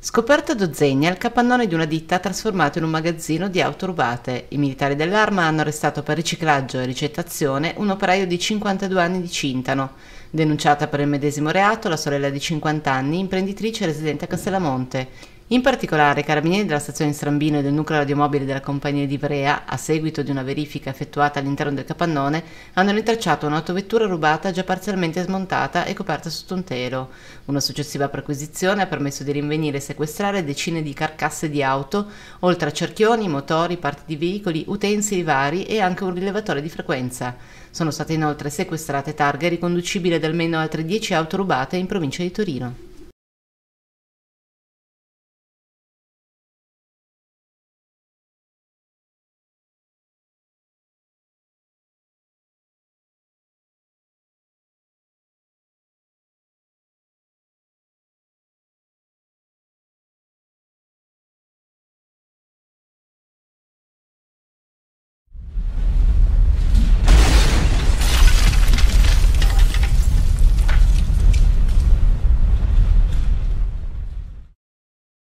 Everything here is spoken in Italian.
Scoperto a Dozzegna, il capannone di una ditta trasformato in un magazzino di auto rubate. I militari dell'arma hanno arrestato per riciclaggio e ricettazione un operaio di 52 anni di Cintano. Denunciata per il medesimo reato la sorella di 50 anni, imprenditrice residente a Castellamonte. In particolare, i carabinieri della stazione di Strambino e del nucleo radiomobile della compagnia di Ivrea, a seguito di una verifica effettuata all'interno del capannone, hanno rintracciato un'autovettura rubata già parzialmente smontata e coperta sotto un telo. Una successiva perquisizione ha permesso di rinvenire e sequestrare decine di carcasse di auto, oltre a cerchioni, motori, parti di veicoli, utensili vari e anche un rilevatore di frequenza. Sono state inoltre sequestrate targhe riconducibili ad almeno altre 10 auto rubate in provincia di Torino.